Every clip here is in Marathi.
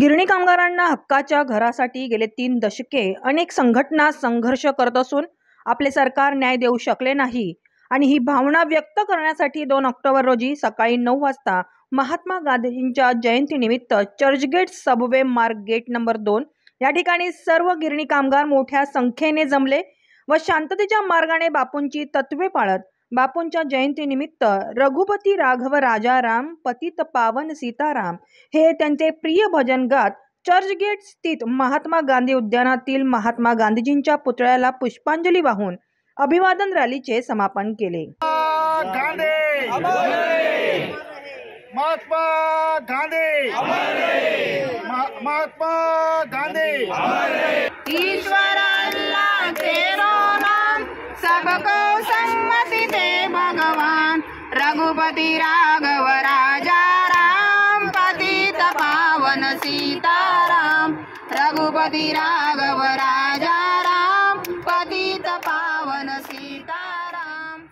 गिरणी कामगारांना हक्काच्या घरासाठी गेले तीन दशके अनेक संघटना संघर्ष करत असून आपले सरकार न्याय देऊ शकले नाही आणि ही भावना व्यक्त करण्यासाठी दोन ऑक्टोबर रोजी सकाळी नऊ वाजता महात्मा गांधींच्या जयंतीनिमित्त चर्चगेट सबवे मार्ग गेट नंबर दोन या ठिकाणी सर्व गिरणी कामगार मोठ्या संख्येने जमले व शांततेच्या मार्गाने बापूंची तत्वे पाळत बापूंच्या जयंतीनिमित्त रघुपती राघव राजाराम पतित पावन सीताराम हे त्यांचे प्रिय भजन गात चर्चगेट स्थित महात्मा गांधी उद्यानातील महात्मा गांधीजींच्या पुतळ्याला पुष्पांजली वाहून अभिवादन रॅलीचे समापन केले महात्मा गांधी महात्मा गांधी पती राघव राजा राम पतित पावन सीताराम रघुपती राघव राजा राम पतित पावन सीताराम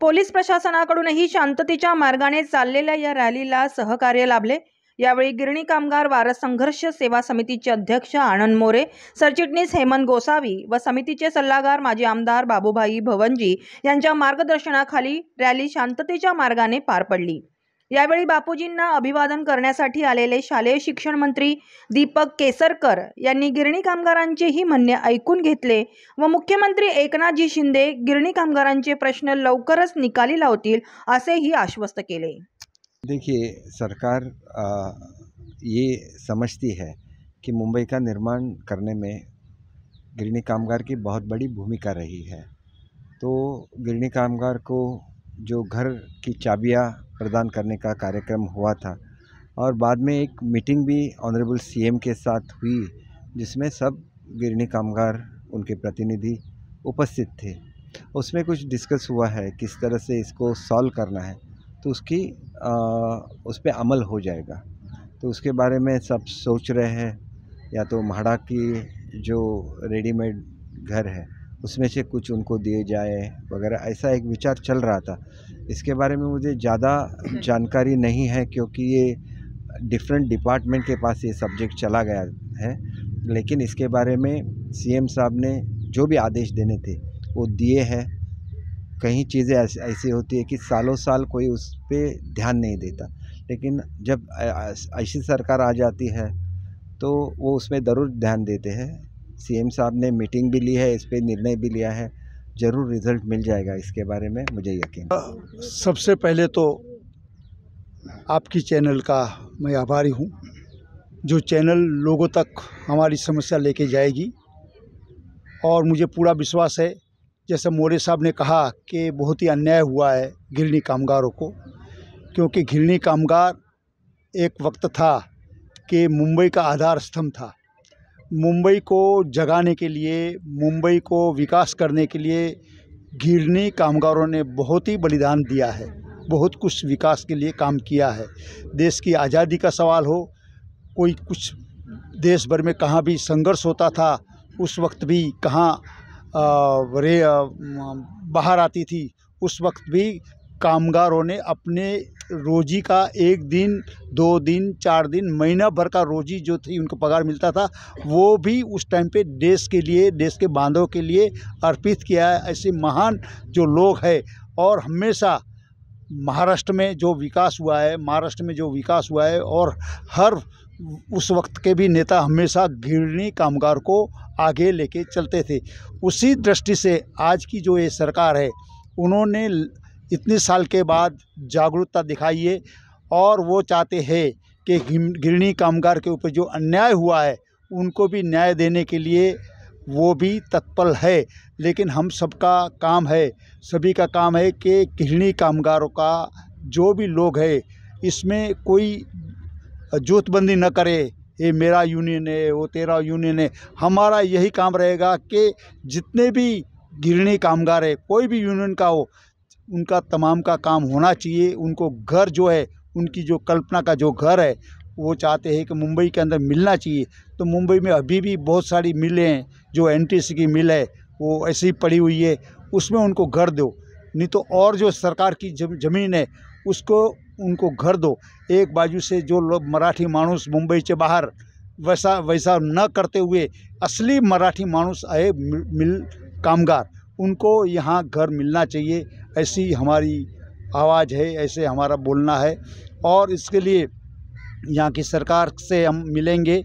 पोलीस प्रशासनाकडूनही शांततेच्या मार्गाने चाललेल्या या रॅलीला सहकार्य लाभले यावेळी गिरणी कामगार वारस संघर्ष सेवा समितीचे अध्यक्ष आनंद मोरे सरचिटणीस हेमंत गोसावी व समितीचे सल्लागार माजी आमदार बाबूभाई भवनजी यांच्या मार्गदर्शनाखाली रॅली शांततेच्या मार्गाने पार पडली यावेळी बापूजींना अभिवादन करण्यासाठी आलेले शालेय शिक्षण मंत्री दीपक केसरकर यांनी गिरणी कामगारांचेही म्हणणे ऐकून घेतले व मुख्यमंत्री एकनाथजी शिंदे गिरणी कामगारांचे प्रश्न लवकरच निकाली लावतील असेही आश्वस्त केले देखिए सरकार ये समझती है कि मुंबई का निर्माण करने में गिरणी कामगार की बहुत बड़ी भूमिका रही है तो गिरणी कामगार को जो घर की चाबियां प्रदान करने का कार्यक्रम हुआ था और बाद में एक मीटिंग भी ऑनरेबल सीएम के साथ हुई जिसमें सब गिरणी कामगार उनके प्रतिनिधि उपस्थित थे उसमें कुछ डिस्कस हुआ है किस तरह से इसको सॉल्व करना है तो उसकी आ, उस पर अमल हो जाएगा तो उसके बारे में सब सोच रहे हैं या तो म्हाड़ा की जो रेडीमेड घर है उसमें से कुछ उनको दिए जाए वगैरह ऐसा एक विचार चल रहा था इसके बारे में मुझे ज़्यादा जानकारी नहीं है क्योंकि ये डिफरेंट डिपार्टमेंट के पास ये सब्जेक्ट चला गया है लेकिन इसके बारे में सीएम साहब ने जो भी आदेश देने थे वो दिए हैं कहीं चीज़ें ऐसी ऐसी होती है कि सालों साल कोई उस पर ध्यान नहीं देता लेकिन जब ऐसी सरकार आ जाती है तो वो उसमें ज़रूर ध्यान देते हैं सीएम साहब ने मीटिंग भी ली है इस पर निर्णय भी लिया है ज़रूर रिज़ल्ट मिल जाएगा इसके बारे में मुझे यकीन सबसे पहले तो आपकी चैनल का मैं आभारी हूँ जो चैनल लोगों तक हमारी समस्या लेके जाएगी और मुझे पूरा विश्वास है जैसे मौर्य साहब ने कहा कि बहुत ही अन्याय हुआ है घिरनी कामगारों को क्योंकि घिरनी कामगार एक वक्त था कि मुंबई का आधार स्तंभ था मुंबई को जगाने के लिए मुंबई को विकास करने के लिए घिरनी कामगारों ने बहुत ही बलिदान दिया है बहुत कुछ विकास के लिए काम किया है देश की आज़ादी का सवाल हो कोई कुछ देश भर में कहाँ भी संघर्ष होता था उस वक्त भी कहाँ रे बाहर आती थी उस वक्त भी कामगारों ने अपने रोजी का एक दिन दो दिन चार दिन महीना भर का रोजी जो थी उनको पगार मिलता था वो भी उस टाइम पे देश के लिए देश के बांधों के लिए अर्पित किया है ऐसे महान जो लोग हैं और हमेशा महाराष्ट्र में जो विकास हुआ है महाराष्ट्र में जो विकास हुआ है और हर उस वक्त के भी नेता हमेशा घृणी कामगार को आगे लेके चलते थे उसी दृष्टि से आज की जो ये सरकार है उन्होंने इतने साल के बाद जागरूकता दिखाई है और वो चाहते हैं कि घृणी कामगार के ऊपर जो अन्याय हुआ है उनको भी न्याय देने के लिए वो भी तत्पर है लेकिन हम सबका काम है सभी का काम है कि घृणी कामगारों का जो भी लोग है इसमें कोई जोतबंदी न करे ये मेरा यूनियन है वो तेरा यूनियन है हमारा यही काम रहेगा कि जितने भी गिरणी कामगार है कोई भी यूनियन का हो उनका तमाम का काम होना चाहिए उनको घर जो है उनकी जो कल्पना का जो घर है वो चाहते हैं कि मुंबई के अंदर मिलना चाहिए तो मुंबई में अभी भी बहुत सारी मिलें हैं जो एन की मिल है वो ऐसे ही पड़ी हुई है उसमें उनको घर दो नहीं तो और जो सरकार की जमीन है उसको उनको घर दो एक बाजू से जो लोग मराठी मानूस मुंबई से बाहर वैसा वैसा न करते हुए असली मराठी मानूस आए मिल कामगार उनको यहाँ घर मिलना चाहिए ऐसी हमारी आवाज़ है ऐसे हमारा बोलना है और इसके लिए यहाँ की सरकार से हम मिलेंगे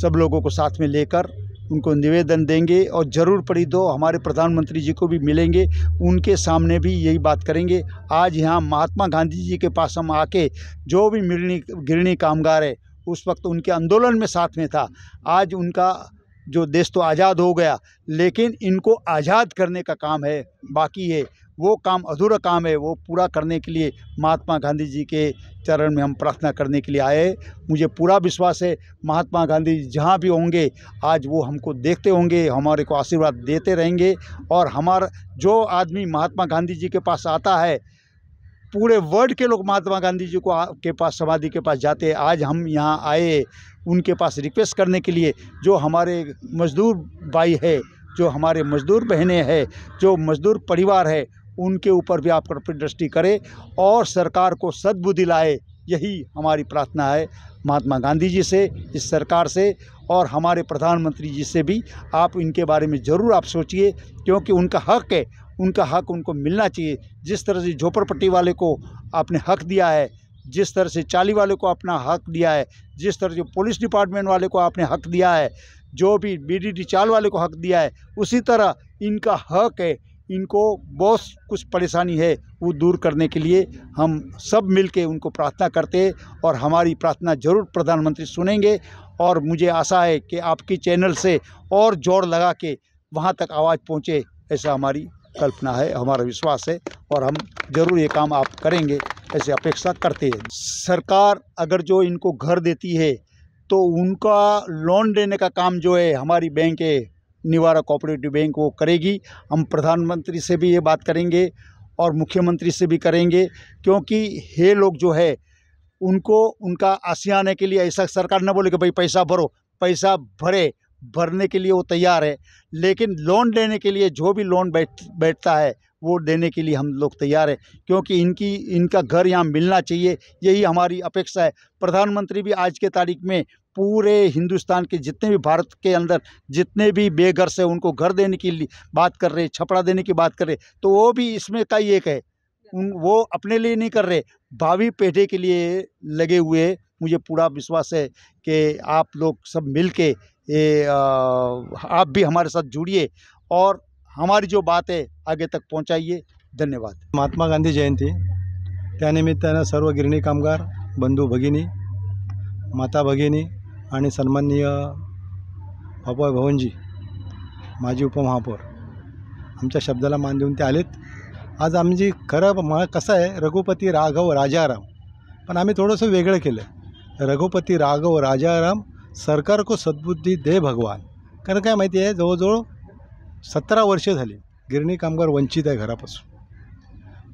सब लोगों को साथ में लेकर उनको निवेदन देंगे और ज़रूर पड़ी दो हमारे प्रधानमंत्री जी को भी मिलेंगे उनके सामने भी यही बात करेंगे आज यहाँ महात्मा गांधी जी के पास हम आके जो भी मिलनी गिरणी कामगार है उस वक्त उनके आंदोलन में साथ में था आज उनका जो देश तो आज़ाद हो गया लेकिन इनको आज़ाद करने का काम है बाकी है वो काम अधूरा काम है वो पूरा करने के लिए महात्मा गांधी जी के चरण में हम प्रार्थना करने के लिए आए मुझे पूरा विश्वास है महात्मा गांधी जी जहाँ भी होंगे आज वो हमको देखते होंगे हमारे को आशीर्वाद देते रहेंगे और हमारा जो आदमी महात्मा गांधी जी के पास आता है पूरे वर्ल्ड के लोग महात्मा गांधी जी को के पास समाधि के पास जाते हैं आज हम यहाँ आए उनके पास रिक्वेस्ट करने के लिए जो हमारे मज़दूर भाई है जो हमारे मज़दूर बहनें हैं जो मज़दूर परिवार है उनके ऊपर भी कृपा दृष्टि करे और सरकार को सद्बुद्धि लाए यही हमारी प्रार्थना है महात्मा गांधी जी से इस सरकार से और हमारे प्रधानमंत्री जी से भी आप इनके बारे में ज़रूर आप सोचिए क्योंकि उनका हक है उनका हक उनको मिलना चाहिए जिस तरह से झोपड़पट्टी वाले को आपने हक दिया है जिस तरह से चाली वाले को अपना हक दिया है जिस तरह से पुलिस डिपार्टमेंट वाले को आपने हक दिया है जो भी बी डी चाल वाले को हक दिया है उसी तरह इनका हक है इनको बहुत कुछ परेशानी है वो दूर करने के लिए हम सब मिलके उनको प्रार्थना करते और हमारी प्रार्थना ज़रूर प्रधानमंत्री सुनेंगे और मुझे आशा है कि आपकी चैनल से और जोर लगा के वहाँ तक आवाज़ पहुँचे ऐसा हमारी कल्पना है हमारा विश्वास है और हम ज़रूर ये काम आप करेंगे ऐसे अपेक्षा करते हैं सरकार अगर जो इनको घर देती है तो उनका लोन देने का काम जो है हमारी बैंक है निवारा कोऑपरेटिव बैंक वो करेगी हम प्रधानमंत्री से भी ये बात करेंगे और मुख्यमंत्री से भी करेंगे क्योंकि ये लोग जो है उनको उनका आसिया आने के लिए ऐसा सरकार न बोले कि भाई पैसा भरो पैसा भरे भरने के लिए वो तैयार है लेकिन लोन लेने के लिए जो भी लोन बैठ बैठता है वो देने के लिए हम लोग तैयार हैं क्योंकि इनकी इनका घर यहाँ मिलना चाहिए यही हमारी अपेक्षा है प्रधानमंत्री भी आज के तारीख में पूरे हिंदुस्तान के जितने भी भारत के अंदर जितने भी बेघर से उनको घर देने की बात कर रहे छपड़ा देने की बात कर रहे तो वो भी इसमें का ही एक है उन वो अपने लिए नहीं कर रहे भावी पीढ़ी के लिए लगे हुए मुझे पूरा विश्वास है कि आप लोग सब मिल के आप भी हमारे साथ जुड़िए और हमारी जो बात है आगे तक पहुँचाइए धन्यवाद महात्मा गांधी जयंती त्यानिमित्तानं सर्व गिरणी कामगार बंधु भगिनी माता भगिनी आणि सन्माननीय बाबूभाई भवनजी माजी उपमहापौर आमच्या शब्दाला मान देऊन ते आलेत आज आमची खरं म कसं आहे रघुपती राघव राजाराम पण आम्ही थोडंसं वेगळं केलं रघुपती राघव राजाराम सरकार को सद्बुद्धी दे भगवान कारण काय माहिती आहे जवळजवळ सतरा वर्षे झाली गिरणी कामगार वंचित आहे घरापासून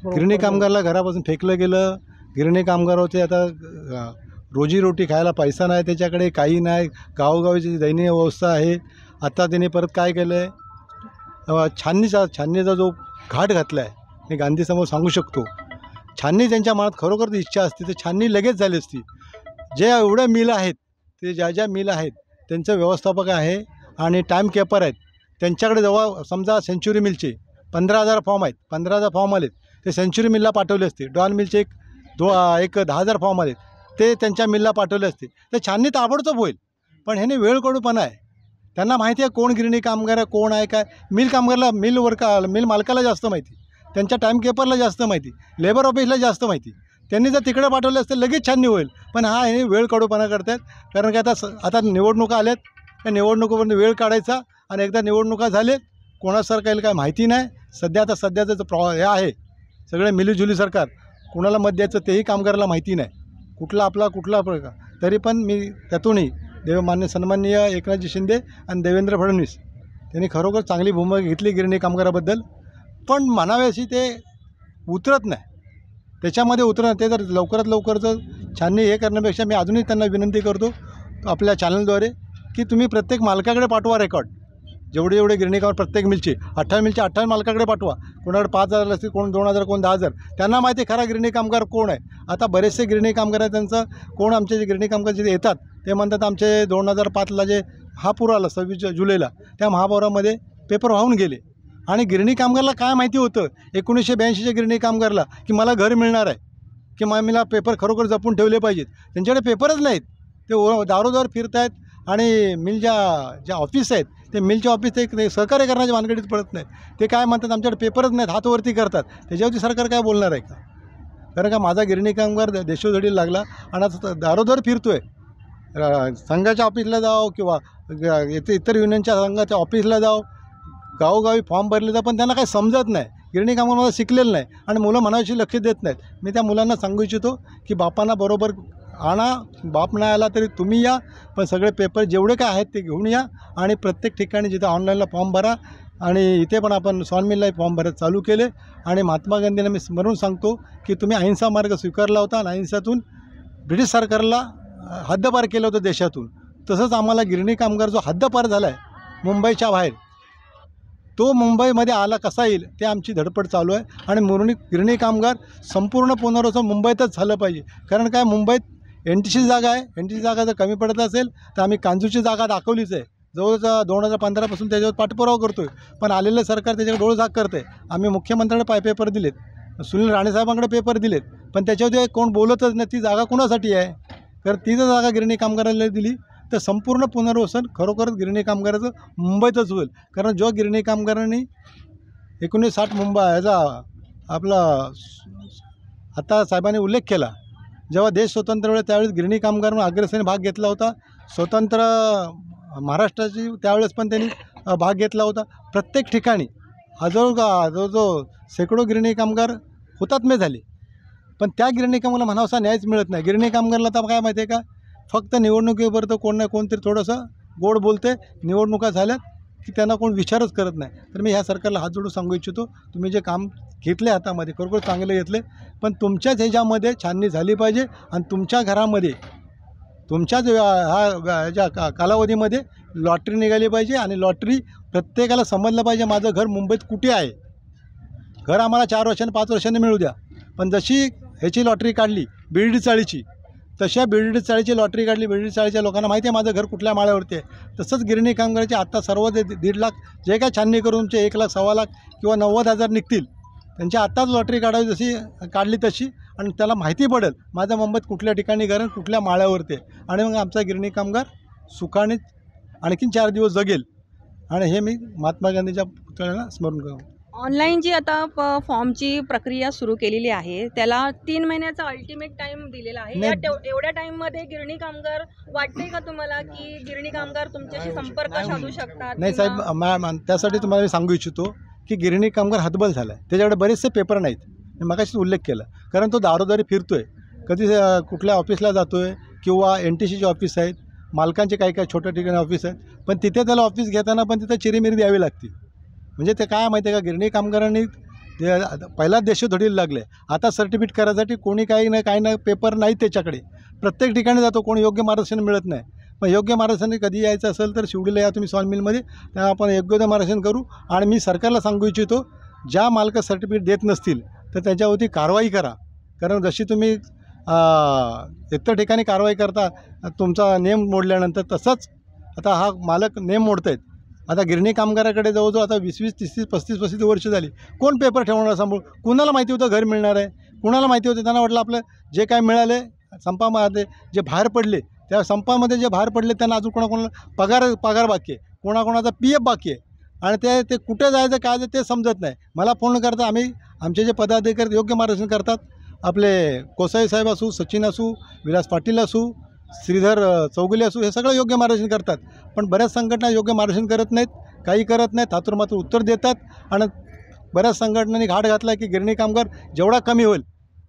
हो, गिरणी कामगारला घरापासून फेकलं गेलं गिरणी कामगार होते आता रोजीरोटी खायला पैसा नाही त्याच्याकडे काही नाही गावोगावीची दयनीय अवस्था आहे आता त्याने परत काय केलं आहे छाननीचा छाननीचा जो घाट घातला आहे मी गांधीसमोर सांगू शकतो छाननी त्यांच्या मनात खरोखर इच्छा असते तर छाननी लगेच झाली असती ज्या एवढ्या मिल आहेत ते ज्या ज्या मिल आहेत त्यांचं व्यवस्थापक आहे आणि टाईम केपर आहेत त्यांच्याकडे जेव्हा समजा सेंच्युरी मिलचे पंधरा हजार फॉर्म आहेत पंधरा हजार फॉर्म आलेत ते सेंच्युरी मिलला पाठवले असते डॉन मिलचे एक दो एक दहा हजार फॉर्म आले ते त्यांच्या मिलला पाठवले असते तर छाननी ताबडतोब होईल पण ह्याने वेळ आहे त्यांना माहिती आहे कोण गिरणी कामगार आहे कोण आहे काय मिल कामगारला मिल वर्क मिल मालकाला जास्त माहिती त्यांच्या केपरला जास्त माहिती लेबर ऑफिसला जास्त माहिती त्यांनी जर तिकडे पाठवले असते लगेच छाननी होईल पण हा हे वेळ काढूपणा करतात कारण की आता आता निवडणुका आल्यात त्या निवडणुकीपर्यंत वेळ काढायचा आणि एकदा निवडणुका झाले कोणासारखा येईल काय माहिती नाही सध्या आता सध्याचं प्रॉ हे आहे सगळे मिलीजुली सरकार कोणाला मत द्यायचं तेही कामगाराला माहिती नाही कुठला आपला कुठला प्रकार तरी पण मी त्यातूनही देव मान्य सन्माननीय एकनाथजी शिंदे आणि देवेंद्र फडणवीस त्यांनी खरोखर चांगली भूमिका घेतली गिरणी कामगाराबद्दल पण म्हणाव्याशी ते उतरत नाही त्याच्यामध्ये उतरणं ते जर लवकरात लवकर जर छाननी हे करण्यापेक्षा मी अजूनही त्यांना विनंती करतो आपल्या चॅनलद्वारे की तुम्ही प्रत्येक मालकाकडे पाठवा रेकॉर्ड जेवढे जेवढे गिरणीकावर प्रत्येक मिलची अठ्ठावीस मिलची अठ्ठावीस मालकाकडे पाठवा कोणाकडे पाच हजार असतील कोण दोन हजार कोण दहा हजार त्यांना माहिती आहे खरा गिरणी कामगार कोण आहे आता बरेचसे गिरणी कामगार आहेत त्यांचं कोण आमचे जे गिरणी कामगार जे येतात ते म्हणतात आमचे दोन हजार पाचला जे महापूर आला सव्वीस जुलैला त्या महापौरामध्ये पेपर वाहून गेले आणि गिरणी कामगारला काय माहिती होतं एकोणीसशे ब्याऐंशीच्या गिरणी कामगारला की मला घर मिळणार आहे की मला पेपर खरोखर जपून ठेवले पाहिजेत त्यांच्याकडे पेपरच नाहीत ते ओ दारोदार फिरत आहेत आणि मिल ज्या ज्या ऑफिस आहेत ते मिलच्या ऑफिस ते सहकार्य करण्याच्या वानगडीत पडत नाहीत ते काय म्हणतात आमच्याकडे पेपरच नाहीत हातवरती करतात त्याच्यावरती सरकार काय बोलणार आहे का कारण का माझा गिरणी कामगार देशोधडीला लागला आणि आता दारोदार फिरतो आहे संघाच्या ऑफिसला जाओ किंवा येथे इतर युनियनच्या संघाच्या ऑफिसला जाओ गावोगावी फॉर्म भरले जा पण त्यांना काही समजत नाही गिरणी कामगार मला शिकलेलं नाही आणि मुलं मनाविषयी लक्ष देत नाहीत मी त्या मुलांना सांगू इच्छितो की बापांना बरोबर आणा बाप नाही आला तरी तुम्ही या पण सगळे पेपर जेवढे काय आहेत ते घेऊन या आणि प्रत्येक ठिकाणी जिथे ऑनलाईनला फॉर्म भरा आणि इथे पण आपण स्वामीलाही फॉर्म भरत चालू केले आणि महात्मा गांधींना मी स्मरून सांगतो की तुम्ही अहिंसा मार्ग स्वीकारला होता आणि अहिंसातून ब्रिटिश सरकारला हद्दपार केलं होतं देशातून तसंच आम्हाला गिरणी कामगार जो हद्दपार झाला आहे मुंबईच्या बाहेर तो मुंबईमध्ये आला कसा येईल ते आमची धडपड चालू आहे आणि मुरणी गिरणी कामगार संपूर्ण पुनर्वसन मुंबईतच झालं पाहिजे कारण काय मुंबईत एनटीची जागा आहे एनटीची जागा जर कमी पडत असेल तर आम्ही कांजूची जागा दाखवलीच आहे जवळजवळ दोन हजार पंधरापासून त्याच्यावर पाठपुरावा करतो आहे पण आलेलं सरकार त्याच्यावर झाक करते आम्ही मुख्यमंत्र्यांना पाय पेपर दिलेत सुनील राणेसाहेबांकडे पेपर दिलेत पण त्याच्यावर कोण बोलतच नाही ती जागा कोणासाठी आहे कारण ती जर जागा गिरणी कामगाराला दिली तर संपूर्ण पुनर्वसन खरोखरच गिरणी कामगाराचं मुंबईतच होईल कारण जो गिरणी कामगारांनी एकोणीस साठ मुंबई याचा आपला आता साहेबांनी उल्लेख केला जेव्हा देश स्वतंत्र वेळेस त्यावेळेस गिरणी कामगार म्हणून अग्रसेने भाग घेतला होता स्वतंत्र महाराष्ट्राची त्यावेळेस पण त्यांनी भाग घेतला होता प्रत्येक ठिकाणी हजारो जो जो शेकडो गिरणी कामगार हुतात्मे झाले पण त्या गिरणी कामगारला म्हणावसा न्यायच मिळत नाही गिरणी कामगारला तर काय माहिती आहे का फक्त निवडणुकीवर तर कोण ना कोणतरी थोडंसं गोड बोलते निवडणुका झाल्यात की त्यांना कोण विचारच करत नाही तर मी ह्या सरकारला हात जोडून सांगू इच्छितो तुम्ही जे काम घेतले हातामध्ये खरोखर चांगले घेतले पण तुमच्याच ह्याच्यामध्ये छाननी झाली पाहिजे आणि तुमच्या घरामध्ये तुमच्याच हा ह्याच्या का कालावधीमध्ये लॉटरी निघाली पाहिजे आणि लॉटरी प्रत्येकाला समजलं पाहिजे माझं घर मुंबईत कुठे आहे घर आम्हाला चार वर्षांनी पाच वर्षांनी मिळू द्या पण जशी ह्याची लॉटरी काढली बीड चाळीची तशा बिर्डी चाळीची लॉटरी काढली बिर्डी चाळीच्या लोकांना माहिती आहे माझं घर कुठल्या माळ्यावरती आहे तसंच गिरणी कामगाराचे आत्ता सर्व जे दीड लाख जे काय छाननी करून तुमचे एक लाख सव्वा लाख किंवा नव्वद हजार निघतील त्यांची आत्ताच लॉटरी काढावी जशी काढली तशी आणि त्याला माहिती पडेल माझं मुंबईत कुठल्या ठिकाणी घर कुठल्या माळ्यावरती आहे आणि मग आमचा गिरणी कामगार सुखाने आणखीन चार दिवस जगेल आणि हे मी महात्मा गांधीच्या पुतळ्याला स्मरण करू ऑनलाईन जी आता फॉर्मची प्रक्रिया सुरू केलेली आहे त्याला तीन महिन्याचा अल्टिमेट टाइम दिलेला आहे एवढ्या टाइम मध्ये गिरणी कामगार वाटते का तुम्हाला की गिरणी कामगार तुमच्याशी संपर्क साधू म्हणजे- शकतात नाही साहेब मॅम त्यासाठी तुम्हाला मी सांगू इच्छितो की गिरणी कामगार हतबल झाला आहे त्याच्याकडे बरेचसे पेपर नाहीत मी मगाशीच उल्लेख केला कारण तो दारोदारी फिरतोय कधी कुठल्या ऑफिसला जातोय किंवा एन टी सीचे ऑफिस आहेत मालकांचे काही काही छोट्या ठिकाणी ऑफिस आहेत पण तिथे त्याला ऑफिस घेताना पण तिथे चिरीमिरी द्यावी लागते म्हणजे ते काय माहिती आहे का गिरणी कामगारांनी पहिलाच धडीला लागले आता सर्टिफिकेट करायसाठी कोणी काही नाही काही नाही पेपर नाही त्याच्याकडे प्रत्येक ठिकाणी जातो कोणी योग्य मार्गदर्शन मिळत नाही मग योग्य मार्गदर्शन कधी यायचं असेल तर शिवडीला या तुम्ही सॉल मिलमध्ये त्या आपण योग्य मार्गदर्शन करू आणि मी सरकारला सांगू इच्छितो ज्या मालक सर्टिफिकेट देत नसतील तर त्याच्यावरती कारवाई करा कारण जशी तुम्ही इतर ठिकाणी कारवाई करता तुमचा नेम मोडल्यानंतर तसंच आता हा मालक नेम मोडत आहेत आता गिरणी कामगाराकडे जवळजवळ आता वीस वीस तीस तीस पस्तीस पस्तीस वर्ष झाली कोण पेपर ठेवणार सांभाळ कुणाला माहिती होतं घर मिळणार आहे कुणाला माहिती होतं त्यांना वाटलं आपलं जे काय मिळाले संपामध्ये जे बाहेर पडले त्या संपामध्ये जे बाहेर पडले त्यांना अजून कोणाकोणाला पगार पगार बाकी आहे कोणाकोणाचा पी एफ बाकी आहे आणि ते ते कुठे जायचं काय ते समजत नाही मला फोन करता आम्ही आमचे जे पदाधिकारी योग्य मार्गदर्शन करतात आपले कोसाई साहेब असू सचिन असू विलास पाटील असू श्रीधर चौगुले असू हे सगळं योग्य मार्गदर्शन करतात पण बऱ्याच संघटना योग्य मार्गदर्शन करत नाहीत काही करत नाहीत हातूर मात्र उत्तर देतात आणि बऱ्याच संघटनांनी घाट घातला की गिरणी कामगार जेवढा कमी होईल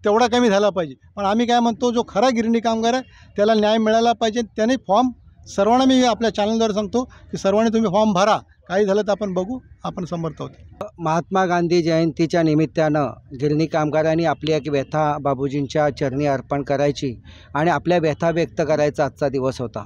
तेवढा कमी झाला पाहिजे पण आम्ही काय म्हणतो जो खरा गिरणी कामगार आहे त्याला न्याय मिळाला पाहिजे त्याने फॉर्म सर्वांना मी आपल्या चॅनलद्वारे सांगतो की सर्वांनी तुम्ही फॉर्म भरा काही झालं तर आपण बघू आपण समर्थ होतो महात्मा गांधी जयंतीच्या निमित्तानं गिरणी कामगारांनी आपली एक व्यथा बाबूजींच्या चरणी अर्पण करायची आणि आपल्या व्यथा व्यक्त करायचा आजचा दिवस होता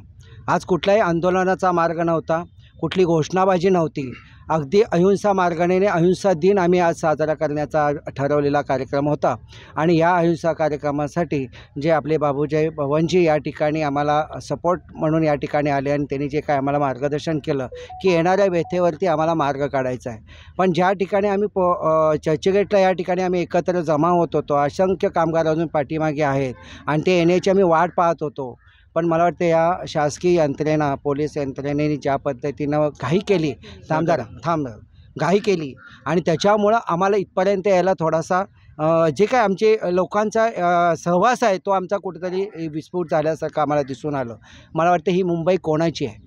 आज कुठल्याही आंदोलनाचा मार्ग नव्हता कुठली घोषणाबाजी नव्हती अगदी अहिंसा मार्गाने अहिंसा दिन आम्ही आज साजरा करण्याचा ठरवलेला कार्यक्रम होता आणि या अहिंसा कार्यक्रमासाठी जे आपले बाबूजय भवनजी या ठिकाणी आम्हाला सपोर्ट म्हणून या ठिकाणी आले आणि त्यांनी जे काय आम्हाला मार्गदर्शन केलं की येणाऱ्या व्यथेवरती आम्हाला मार्ग काढायचा आहे पण ज्या ठिकाणी आम्ही पो चर्चगेटला या ठिकाणी आम्ही एकत्र जमा होत होतो असंख्य कामगार अजून पाठीमागे आहेत आणि ते येण्याची आम्ही वाट पाहत होतो पण मला वाटतं या शासकीय यंत्रणा पोलीस यंत्रणेने ज्या पद्धतीनं घाई केली थांबदार थांब घाई केली आणि त्याच्यामुळं आम्हाला इथपर्यंत यायला थोडासा जे काय आमचे लोकांचा सहवास आहे तो आमचा कुठेतरी विस्फोट झाल्यासारखं आम्हाला दिसून आलं मला वाटतं ही मुंबई कोणाची आहे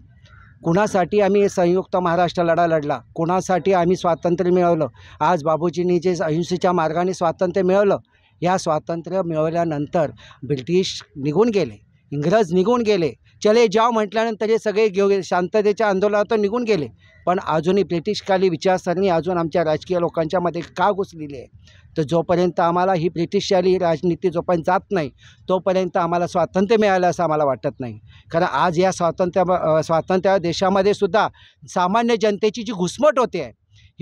कुणासाठी आम्ही संयुक्त महाराष्ट्र लढा लढला कुणासाठी आम्ही स्वातंत्र्य मिळवलं आज बाबूजींनी जे अहिंसेच्या मार्गाने स्वातंत्र्य मिळवलं या स्वातंत्र्य मिळवल्यानंतर ब्रिटिश निघून गेले इंग्रज निघून गेले चले जाव म्हटल्यानंतर हे सगळे घेऊ शांततेच्या आंदोलनातून निघून गेले पण अजूनही ब्रिटिशकाली विचारसरणी अजून आमच्या राजकीय लोकांच्यामध्ये का घुसलेली आहे तर जोपर्यंत आम्हाला ही ब्रिटिशशाली राजनीती जोपर्यंत जात नाही तोपर्यंत आम्हाला स्वातंत्र्य मिळालं असं आम्हाला वाटत नाही कारण आज या स्वातंत्र्या स्वातंत्र्य देशामध्ये सुद्धा सामान्य जनतेची जी घुसमट होते आहे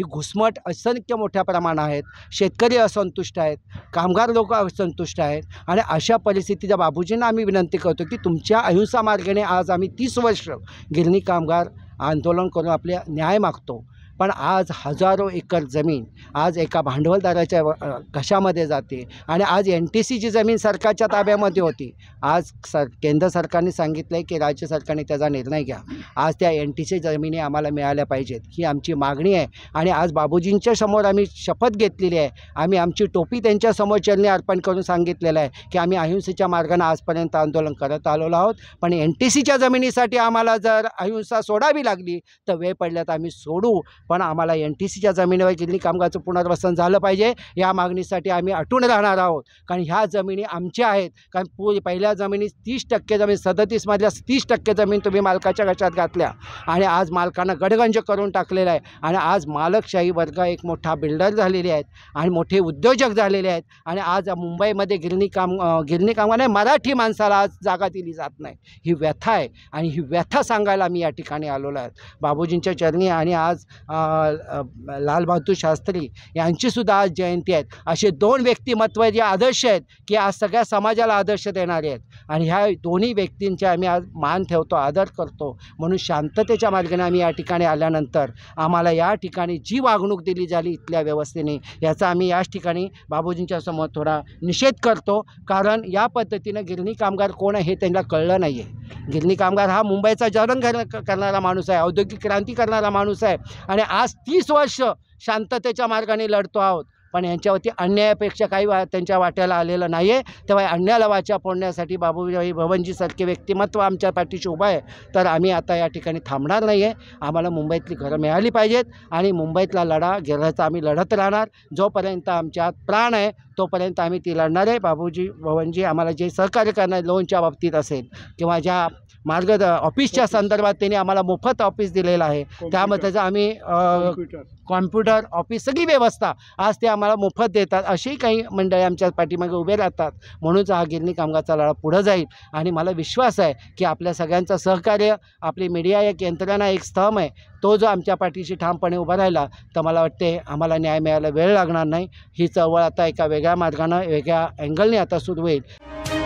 ही घुसमट असंख्य मोठ्या प्रमाणात आहेत शेतकरी असंतुष्ट आहेत कामगार लोक असंतुष्ट आहेत आणि अशा परिस्थितीच्या बाबूजींना आम्ही विनंती करतो की तुमच्या अहिंसा मार्गाने आज आम्ही तीस वर्ष गिरणी कामगार आंदोलन करून आपले न्याय मागतो पण आज हजारो एकर जमीन आज एका भांडवलदाराच्या घशामध्ये जाते आणि आज एन टी सीची जमीन सरकारच्या ताब्यामध्ये होती आज सर केंद्र सरकारने सांगितलं आहे की राज्य सरकारने त्याचा निर्णय घ्या आज त्या एन टी सी जमिनी आम्हाला मिळाल्या पाहिजेत ही आमची मागणी आहे आणि आज बाबूजींच्या समोर आम्ही शपथ घेतलेली आहे आम्ही आमची टोपी त्यांच्यासमोर चरणी अर्पण करून सांगितलेलं आहे की आम्ही अहिंसेच्या मार्गाने आजपर्यंत आंदोलन करत आलेलो आहोत पण एन टी सीच्या जमिनीसाठी आम्हाला जर अहिंसा सोडावी लागली तर वेळ पडल्यात आम्ही सोडू पण आम्हाला एन टी सीच्या जमिनीवर जिल्हा कामगाराचं पुनर्वसन झालं पाहिजे या मागणीसाठी आम्ही अटून राहणार आहोत कारण ह्या जमिनी आमच्या आहेत कारण पू पहिल्या जमिनी तीस टक्के जमीन सदतीसमधल्या तीस टक्के जमीन तुम्ही मालकाच्या गटात घातल्या आणि आज मालकानं गडगंज करून टाकलेला आहे आणि आज मालकशाही वर्ग एक मोठा बिल्डर झालेले आहेत आणि मोठे उद्योजक झालेले आहेत आणि आज मुंबईमध्ये गिरणी काम गिरणी कामगार मराठी माणसाला आज जागा दिली जात नाही ही व्यथा आहे आणि ही व्यथा सांगायला मी या ठिकाणी आलेलो आहे बाबूजींच्या चरणी आणि आज लालबहादूर शास्त्री यांचीसुद्धा आज जयंती आहेत असे दोन व्यक्तिमत्व जे आदर्श आहेत की आज सगळ्या समाजाला आदर्श देणारे आहेत आणि ह्या दोन्ही व्यक्तींचे आम्ही आज मान ठेवतो आदर करतो म्हणून शांततेच्या मार्गाने आम्ही या ठिकाणी आल्यानंतर आम्हाला या ठिकाणी जी वागणूक दिली झाली इथल्या व्यवस्थेने याचा आम्ही याच ठिकाणी बाबूजींच्या समोर थोडा निषेध करतो कारण या पद्धतीनं गिरणी कामगार कोण आहे हे त्यांना कळलं नाही आहे गिरणी कामगार हा मुंबईचा जरण करणारा माणूस आहे औद्योगिक क्रांती करणारा माणूस आहे आणि आज तीस वर्ष शांततेच्या मार्गाने लढतो आहोत पण यांच्यावरती अन्यायापेक्षा काही वा त्यांच्या वाट्याला आलेलं नाही आहे तेव्हा अन्यायाला वाचा फोडण्यासाठी बाबूभाई भवनजीसारखे व्यक्तिमत्व आमच्या पाठीशी उभा आहे तर आम्ही आता या ठिकाणी थांबणार नाही आहे आम्हाला मुंबईतली घरं मिळाली पाहिजेत आणि मुंबईतला लढा गेल्याचा आम्ही लढत राहणार जोपर्यंत आमच्यात प्राण आहे तोपर्यंत आम्ही ती लढणार आहे बाबूजी भवनजी आम्हाला जे सहकार्य करणार लोनच्या बाबतीत असेल किंवा ज्या मार्ग ऑफिसच्या संदर्भात त्यांनी आम्हाला मोफत ऑफिस दिलेलं आहे त्यामध्ये त्याचा आम्ही कॉम्प्युटर ऑफिस सगळी व्यवस्था आज ते आम्हाला मोफत देतात अशी काही मंडळी आमच्या पाठीमागे उभे राहतात म्हणूनच हा गिरणी कामगारचा लढा पुढं जाईल आणि मला विश्वास आहे की आपल्या सगळ्यांचं सहकार्य आपली मीडिया एक यंत्रणा एक स्तंभ आहे तो जो आमच्या पाठीशी ठामपणे उभा राहिला तर मला वाटते आम्हाला न्याय मिळायला वेळ लागणार नाही ही चळवळ आता एका वेगळ्या मार्गानं वेगळ्या अँगलने आता सुरू होईल